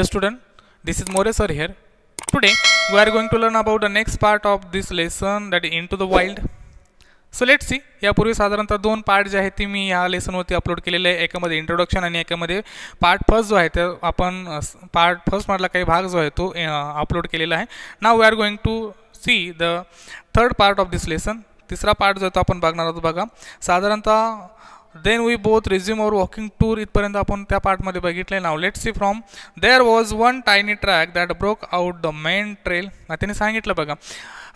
Hello student, this is More sir here. Today we are going to learn about the next part of this lesson that is into the wild. So let see यापूर्वी साधारणतः दोन part जे आहेत ते मी या लेसनवरती upload केलेले आहे एकामध्ये इंट्रोडक्शन आणि एकामध्ये पार्ट फर्स्ट जो आहे तर आपण पार्ट फर्स्टमधला काही भाग जो आहे तो अपलोड केलेला आहे ना we are going to see the third part of this lesson तिसरा पार्ट जो आहे तो आपण बघणार आहोत बघा साधारणतः then we both resume our walking tour इथपर्यंत आपण त्या पार्टमध्ये बघितले now let see from there was one tiny track that broke out the main trail त्यांनी सांगितलं बघा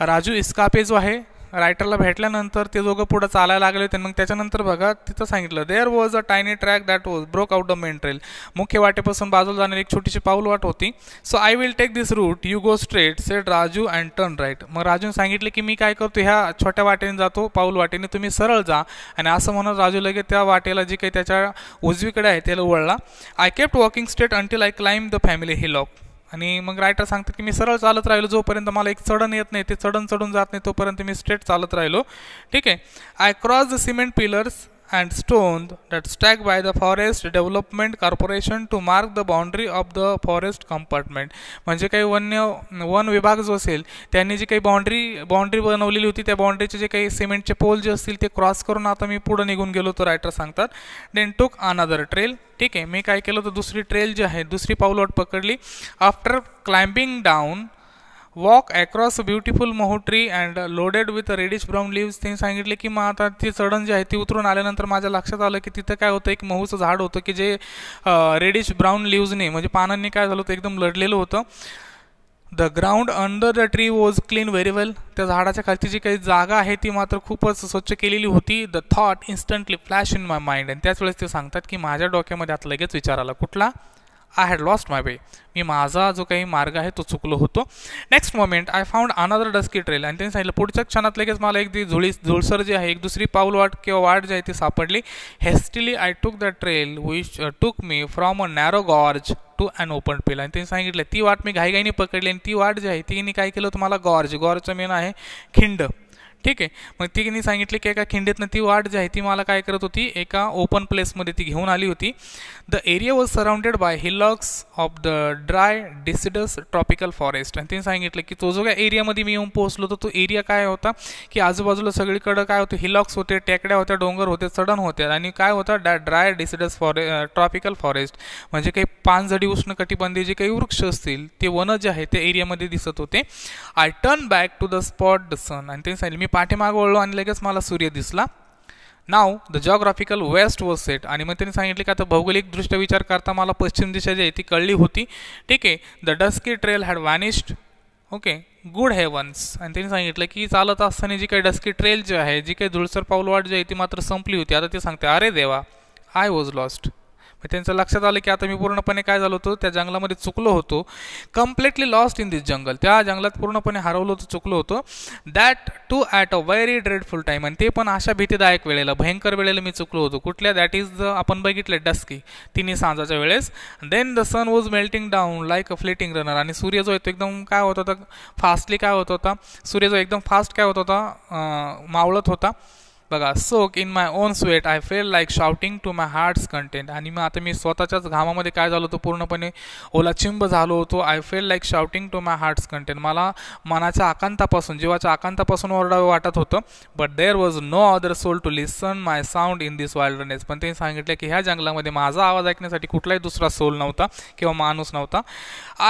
राजू इस्कापे जो आहे रायटरला भेटल्यानंतर ते दोघं पुढं चालायला लागले होते मग त्याच्यानंतर बघा तिथं सांगितलं there was a tiny track that was broke out the main trail मुख्य वाटेपासून बाजूला जाणारी एक छोटीशी पाऊल वाट होती so I will take this route you go straight set Raju and turn right मग राजूने सांगितले की मी काय करतो ह्या छोट्या वाटेने जातो पाऊल वाटेने तुम्ही सरळ जा आणि असं म्हणून राजू लगेच त्या वाटेला जी काही त्याच्या उजवीकडे आहे त्याला वळला I kept walking straight until I climb the family hillock आणि मग रायटर सांगतात की मी सरळ चालत राहिलो जोपर्यंत मला एक चढण येत नाही ते चढण चढून जात नाही तोपर्यंत मी स्ट्रेट चालत राहिलो ठीक आहे I cross the cement pillars and stone that stacked by the Forest Development Corporation to mark the boundary of the forest compartment म्हणजे काही वन्य वन विभाग जो असेल त्यांनी जी काही बाउंड्री बाउंड्री बनवलेली होती त्या बाउंड्रीचे जे काही सिमेंटचे पोल जे असतील ते क्रॉस करून आता मी पुढं निघून गेलो तो रायटर सांगतात देन टूक अनदर ट्रेल ठीक आहे मी काय केलं तर दुसरी ट्रेल जी आहे दुसरी पाऊलवाट पकडली after climbing down walk across beautiful mahua tree and loaded with reddish brown leaves त्यांनी सांगितले की मग आता ती चढण जी आहे ती उतरून आल्यानंतर माझ्या लक्षात आलं की तिथं काय होतं एक महूचं झाड होतं की जे रेडिश ब्राऊन लिव्जने म्हणजे पानांनी काय झालं होतं एकदम लढलेलं होतं the ground under the tree was clean very well त्या झाडाच्या खालची जी काही जागा आहे ती मात्र खूपच स्वच्छ केलेली होती the thought instantly flash in my mind आणि त्याच वेळेस ते सांगतात की माझ्या डोक्यामध्ये आता लगेच विचार आला कुठला I had lost my way मी माझा जो काही मार्ग आहे तो चुकलो होतो next moment I found another dusky trail आणि त्यांनी सांगितलं पुढच्या क्षणात लगेच मला एक ती झुळी झुळसर जी आहे एक दुसरी पाऊल वाट किंवा वाट जी आहे ती सापडली hastily I took the trail which took me from a narrow gorge to and open pale आणि त्यांनी सांगितलं ती वाट मी घाईघाईने पकडली आणि ती वाट जी आहे तिने काय केलं मला गॉर्ज गॉर्जचं मेन आहे खिंड ठीक आहे मग तिने सांगितले की एका खिंडीतनं ती वाट जी आहे ती मला काय करत होती एका ओपन प्लेसमध्ये ती घेऊन आली होती the area was surrounded by hillocks of the dry deciduous tropical forest आणि तिने सांगितलं की तो जो काय एरियामध्ये मी येऊन पोहोचलो होतो तो एरिया काय होता की आजूबाजूला सगळीकडं काय होतं हिलॉक्स होते टेकड्या होत्या डोंगर होते सडन होत्या आणि काय होतं the dry deciduous forest tropical forest म्हणजे काही पानझडी उष्णकटिबंधीय जे काही वृक्ष असतील ते वन जे आहे ते एरियामध्ये दिसत होते I turn back to the spot the sun आणि त्यांनी सांगितलं मी पाठीमागं वळलो आणि लगेच मला सूर्य दिसला now the geographical west was set आणि मग त्यांनी सांगितलं की आता भौगोलिकदृष्ट्या विचार करता मला पश्चिम दिशा जी आहे ती कळली होती ठीक आहे the dusky trail had vanished okay good heavens आणि त्यांनी सांगितलं की चालत असताना जी काही डस्की ट्रेल जी आहे जी काही धुळसर पाऊलवाट जी आहे ती मात्र संपली होती आता ते सांगते अरे देवा आय वॉज लॉस्ट त्यांचं लक्षात आलं की आता मी पूर्णपणे काय झालो होतो त्या जंगलामध्ये चुकलो होतो completely lost in this jungle त्या जंगलात पूर्णपणे हरवलं होतं चुकलो होतो that too at a very dreadful time आणि ते पण अशा भीतीदायक वेळेला भयंकर वेळेला मी चुकलो होतो कुठल्या दॅट इज द आपण बघितलं डस्की तिने सांजाच्या वेळेस then the sun was melting down like a flitting runner आणि सूर्य जो आहे तो एकदम काय होत होता फास्टली काय होत होता सूर्य जो एकदम फास्ट काय होत होता मावळत होता बघा soak in my own sweat I fell like shouting to my heart's content आणि मग आता मी स्वतःच्याच घामामध्ये काय झालो होतो पूर्णपणे ओलाचिंब झालो होतो I fell like shouting to my heart's content मला मनाच्या आकांतापासून जीवाच्या आकांतापासून ओरडावे वाटत होतं but there was no other soul to listen my sound in this wildness पण त्यांनी सांगितलं की ह्या जंगलामध्ये माझा आवाज ऐकण्यासाठी कुठलाही दुसरा सोल नव्हता किंवा माणूस नव्हता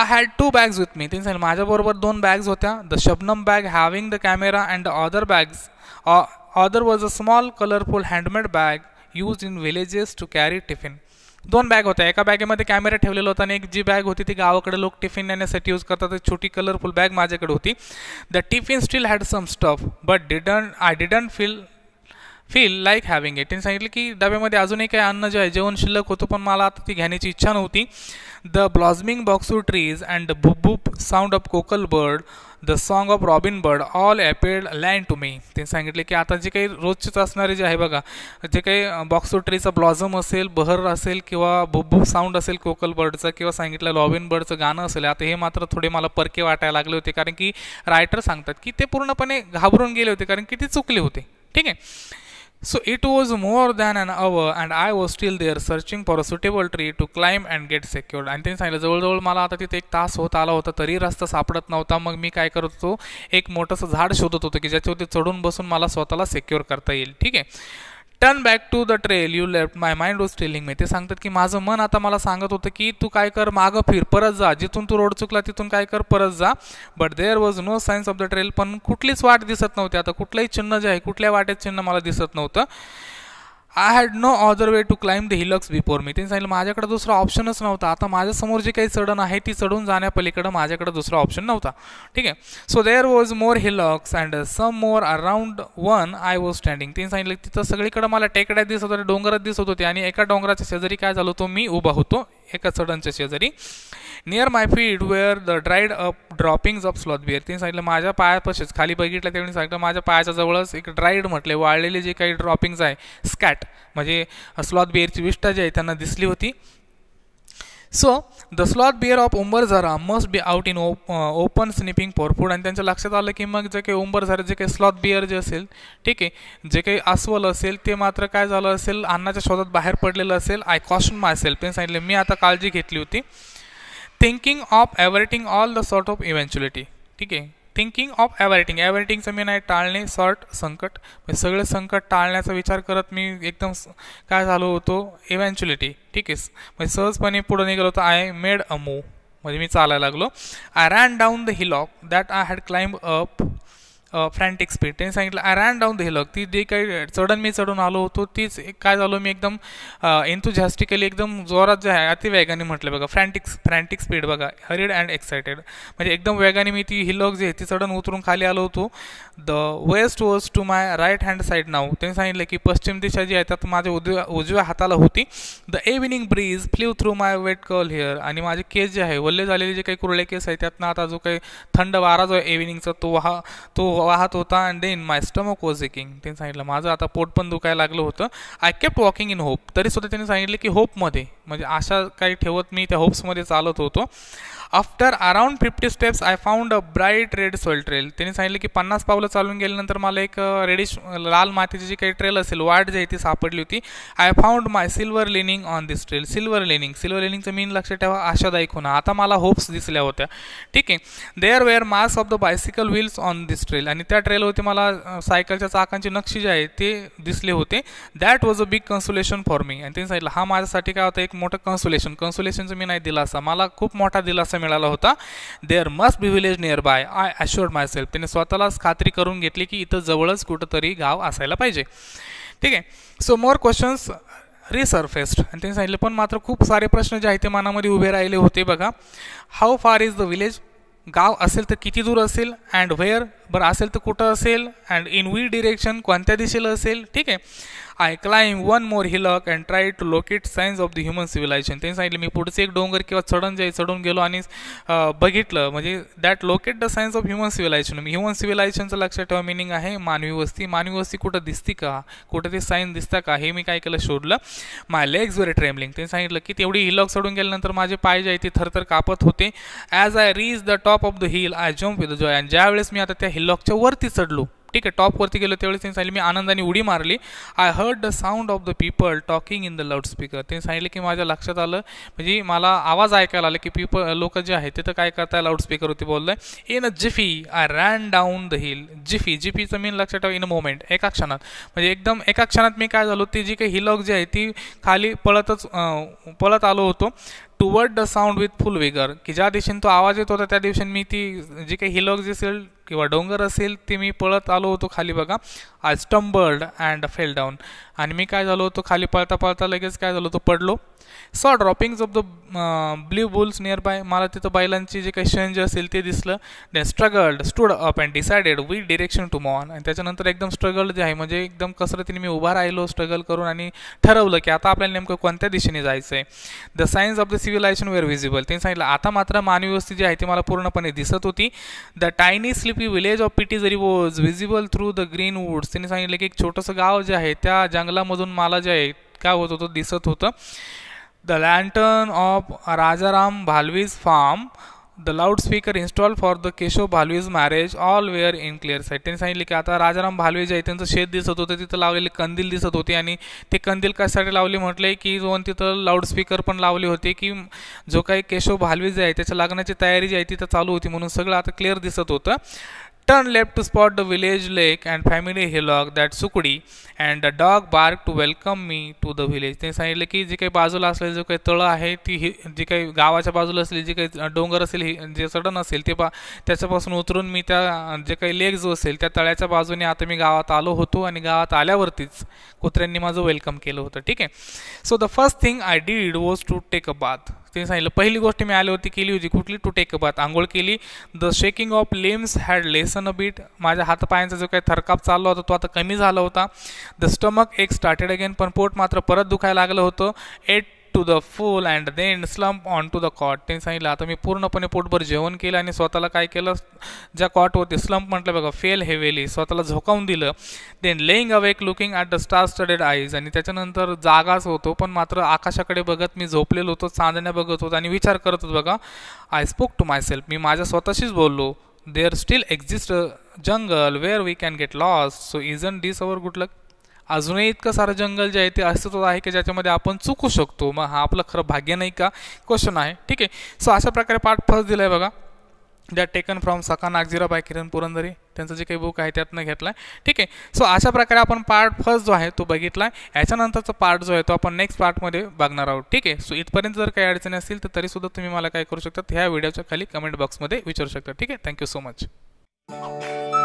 I had two bags with me त्यांनी सांगितलं माझ्याबरोबर दोन बॅग्स होत्या the Shabnam bag having the camera and the other bags Other was a small colourful handmade bag use in villages to carry tiffin दोन बॅग होत्या एका बॅगेमध्ये कॅमेरा ठेवलेला होता आणि एक जी बॅग होती ती गावाकडे लोक टिफिन नेण्यासाठी यूज करतात छोटी कलरफुल बॅग माझ्याकडे होती the tiffin steel had some stuff but didn't I didn't feel feel like having it त्यांनी सांगितलं की डब्यामध्ये अजूनही काही अन्न जे आहे जेवण शिल्लक होतो पण मला आता ती घेण्याची इच्छा नव्हती द ब्लॉझमिंग बॉक्सू ट्रीज अँड द भुप sound of kokal bird the song of robin bird all appeared land to me त्यांनी सांगितले की आता जे काही रोजचेच असणारे जे आहे बघा जे काही बॉक्सू ट्रीचा ब्लॉझम असेल बहर असेल किंवा भुबभुब साऊंड असेल कोकल बर्डचं किंवा सांगितलं रॉबिन बर्डचं गाणं असेल आता हे मात्र थोडे मला परके वाटायला लागले होते कारण की रायटर सांगतात की ते पूर्णपणे घाबरून गेले होते कारण की ते चुकले होते ठीक आहे so it was more than an hour and I was still there searching for a suitable tree to climb and get secured. आणि त्यांनी सांगितलं जवळजवळ मला आता तिथे एक तास होत आला होता तरी रस्ता सापडत नव्हता मग मी काय करत होतो एक मोठंसं झाड शोधत होतो की ज्याच्यावरती चढून बसून मला स्वतःला सेक्युअर करता येईल ठीक आहे return back to the trail you left my mind was telling me ते सांगतात की माझं मन आता मला सांगत होतं की तू काय कर मागं फिर परत जा जिथून तू रोड चुकला तिथून काय कर परत जा but there was no signs of the trail पण कुठलीच वाट दिसत नव्हती आता कुठलंही चिन्ह जे आहे कुठल्या वाटेत चिन्ह मला दिसत नव्हतं I had no other way to climb the hillocks before me त्यांनी सांगितलं माझ्याकडे दुसरा ऑप्शनच नव्हता आता माझ्यासमोर जे काही चढण आहे ती चढून जाण्यापलीकडं माझ्याकडे दुसरा ऑप्शन नव्हता ठीक आहे so there was more hillocks and some more around one I was standing त्यांनी सांगितलं तिथं सगळीकडे मला टेकड्यात दिसत होते डोंगरात दिसत होते आणि एका डोंगराच्या शेजारी काय झालो तो मी उभा होतो एका चढणच्या शेजारी near my feet where the dried up droppings of sloth bear त्यांनी सांगितलं माझ्या पायापाशीच खाली बघितलं त्यावेळी सांगितलं माझ्या पायाच्या जवळच एक ड्राईड म्हटले वाळलेले जे काही ड्रॉपिंग्स आहे स्कॅट म्हणजे स्लॉथ बिअरची विष्ठा जी आहे त्यांना दिसली होती so the sloth bear of Ombarzara must be out in open sniffing for food आणि त्यांच्या लक्षात आलं की मग जे काही झारा जे काही स्लॉथ बिअर जे असेल ठीक आहे जे काही अस्वल असेल ते मात्र काय झालं असेल अन्नाच्या शोधात बाहेर पडलेलं असेल आय कॉशन माय सेल्फ पेन सांगितले मी आता काळजी घेतली होती thinking of everything all the sort of eventuality ठीक आहे थिंकिंग ऑफ ॲव्हरेटिंग ॲव्हरेटिंगचं मी नाही टाळणे सॉर्ट संकट म्हणजे सगळं संकट टाळण्याचा विचार करत मी एकदम काय झालो होतो इव्हॅन्च्युलिटी ठीक आहे म्हणजे सहजपणे पुढे निघालो होतो आय मेड अ मूव म्हणजे मी चालायला लागलो I ran down the hillock that I had climb up frantic speed त्यांनी सांगितलं I ran down the hillock ती जे काही चढण मी चढून आलो होतो तीच काय झालो मी एकदम एन्थुझॅस्टिकली एकदम जोरात जे आहे अतिवेगाने म्हटलं बघा फ्रँटिक फ्रँटिक स्पीड बघा हरिड अँड एक्सायटेड म्हणजे एकदम वेगाने मी ती हिलक जे आहे ती चढण उतरून खाली आलो होतो the west was to my right hand side now त्यांनी सांगितलं की पश्चिम दिशा जी आहे त्यात माझ्या उजव्या उजव्या हाताला होती the evening breeze flew through my wet curl hair आणि माझे केस जे आहे वल्ले झालेले जे काही कुरळे केस आहे त्यातनं आता जो काही थंड वारा जो आहे एव्हिनिंगचा तो हा तो वाहत होता and then my stomach was aching त्यांनी सांगितलं माझं आता पोट पण दुखायला लागलं होतं I kept walking in hope तरी सुद्धा त्यांनी सांगितलं की होपमध्ये म्हणजे आशा काही ठेवत मी त्या होप्समध्ये चालत होतो after around fifty steps I found a bright red soil trail त्यांनी सांगितलं की पन्नास पावलं चालून गेल्यानंतर मला एक रेडिश लाल मातीची जी काही ट्रेल असेल वाट जी आहे ती सापडली होती I found my silver lining on this trail silver lining silver लेनिंगचं मेन लक्ष ठेवा आशादायक होणं आता मला होप्स दिसल्या होत्या ठीक आहे there were marks of the bicycle wheels on this trail आणि त्या ट्रेलवरती मला सायकलच्या चाकांचे नक्षी जे आहे ते दिसले होते that was a big consolation for me आणि त्यांनी सांगितलं हा माझ्यासाठी काय होता एक मोठं कन्सुलेशन कन्सुलेशनचं मी नाही दिलासा मला खूप मोठा दिलासा मिळाला होता there must be village nearby I assure myself त्याने स्वतःलाच खात्री करून घेतली की इथं जवळच कुठंतरी गाव असायला पाहिजे ठीक आहे सो मोर क्वेश्चन्स रिसर्फेस्ड आणि त्यांनी सांगितलं पण मात्र खूप सारे प्रश्न जे आहेत ते मनामध्ये उभे राहिले होते बघा how far is the village गाव असेल तर किती दूर असेल अँड व्हेअर बरं असेल तर कुठं असेल अँड इन वी डिरेक्शन कोणत्या दिशेला असेल ठीक आहे I climb one more hillock and try to locate signs of the human civilization त्यांनी सांगितलं मी पुढचे एक डोंगर किंवा चढण जाईल चढून गेलो आणि बघितलं म्हणजे that locate the signs of human civilization human सिव्हिलायझेशनचं लक्षात ठेवा मिनिंग आहे मानवी वस्ती मानवी वस्ती कुठं दिसते का कुठं ते सायन्स दिसतं का हे मी काय केलं शोधलं माय लेग्स वर ट्रेमलिंग त्यांनी सांगितलं की तेवढी हिलक चढून गेल्यानंतर माझे पाय जे आहे ते थरथर कापत होते as I reach the top of the hill I jump with joy आणि ज्यावेळेस मी आता त्या हिलॉकच्या वरती चढलो ठीक आहे टॉपवरती गेलो त्यावेळेस त्यांनी सांगितलं मी आनंदाने उडी मारली I heard the sound of the people talking in the loudspeaker त्यांनी सांगितलं की माझ्या लक्षात आलं म्हणजे मला आवाज ऐकायला आला की पीपल लोक जे आहेत ते तर काय करताय लाऊडस्पीकरवरती बोललं in a jiffy I ran down the hill jiffy जिफीचं मी लक्षात ठेवा इन अ मोमेंट एका क्षणात म्हणजे एकदम एका क्षणात मी काय झालो ती जी काही हिलॉक जी आहे ती खाली पळतच पळत आलो होतो toward the sound with full vigour की ज्या दिवशीने तो आवाज येत होता त्या दिवशी मी ती जी काही हिलॉक्स असेल किंवा डोंगर असेल ते मी पळत आलो होतो खाली बघा I stumbled and fell down आणि मी काय झालो होतो खाली पळता पळता लगेच काय झालो होतो पडलो saw droppings of the blue bulls nearby मला तिथं बैलांची जे काही शेंज असेल ते दिसलं they struggled stood up and decided we direction to मॉन आणि त्याच्यानंतर एकदम स्ट्रगल जे आहे म्हणजे एकदम कसरतीने मी उभा राहिलो स्ट्रगल करून आणि ठरवलं की आता आपल्याला नेमकं कोणत्या दिशेने जायचं आहे the signs of the civilization were visible त्यांनी सांगितलं आता मात्र मानवी वस्ती जी आहे ती मला पूर्णपणे दिसत होती the tiny sleepy village of Pitezari was visible through the green woods त्यांनी सांगितलं की एक छोटंसं गाव जे आहे त्या जंगलामधून मला जे आहे काय होत होतं दिसत होतं the lantern of Rajaram Bhalvi's farm the loudspeaker install for the Keshav Bhalvi's marriage all were in clear sight त्यांनी सांगितलं की आता राजाराम भालवीज जे आहे त्यांचं शेत दिसत होतं तिथं लावलेली कंदील दिसत होती आणि ते कंदील कशासाठी लावले म्हटले की जो तिथं लाऊडस्पीकर पण लावले होते की जो काही केशव भालवी जे आहे त्याच्या लग्नाची तयारी जी आहे तिथं चालू होती म्हणून सगळं आता क्लिअर दिसत होतं turn left to spot the village lake and family hillock that Sukdi and the dog bark to welcome me to the village त्यांनी सांगितलं की जे काही बाजूला असले जे काही तळं आहे ती हि जी काही गावाच्या बाजूला असलेली जी काही डोंगर असेल ही जे चढण असेल ते पा त्याच्यापासून उतरून मी त्या जे काही लेक जो असेल त्या तळ्याच्या बाजूने आता मी गावात आलो होतो आणि गावात आल्यावरतीच कुत्र्यांनी माझं वेलकम केलं होतं ठीक आहे so the first thing I did was to take a bath तिने सांगितलं पहिली गोष्ट मी आली होती केली होती कुठली टू टेक बात आंघोळ केली the shaking of limbs had lessen a bit माझ्या हातपायांचा जो काही थरकाप चालला होता तो आता कमी झाला होता the stomach ache started again पण पोट मात्र परत दुखायला लागलं होतं ate to the full and then slump on to the cot त्यांनी सांगितलं आता मी पूर्णपणे पोटभर जेवण केलं आणि स्वतःला काय केलं ज्या कॉट होते स्लम्प म्हटलं बघा फेल हेवेली स्वतःला झोकावून दिलं then lying awake looking at the star studded eyes आणि त्याच्यानंतर जागाच होतो पण मात्र आकाशाकडे बघत मी झोपलेलो होतो चांदण्या बघत होतो आणि विचार करत होतो बघा I spoke to myself मी माझ्या स्वतःशीच बोललो there still exist jungle where we can get lost so is in this our good लक अजूनही इतकं सारं जंगल जे आहे ते अस्तित्वात आहे की ज्याच्यामध्ये आपण चुकू शकतो मग हा आपलं खरं भाग्य नाही का क्वेश्चन आहे ठीक आहे सो अशा प्रकारे पार्ट फर्स्ट दिला आहे बघा द्या टेकन फ्रॉम सका नागझिरा बाय किरण पुरंदरी त्यांचं जे काही बुक आहे त्यातनं घेतला आहे ठीक आहे सो अशा प्रकारे आपण पार्ट फर्स्ट जो आहे तो बघितला आहे याच्यानंतरचा पार्ट जो आहे तो आपण नेक्स्ट पार्टमध्ये बघणार आहोत ठीक आहे सो इथपर्यंत जर काही अडचणी असतील तर तरीसुद्धा तुम्ही मला काय करू शकता ह्या व्हिडिओच्या खाली कमेंट बॉक्समध्ये विचारू शकता ठीक आहे थँक्यू सो मच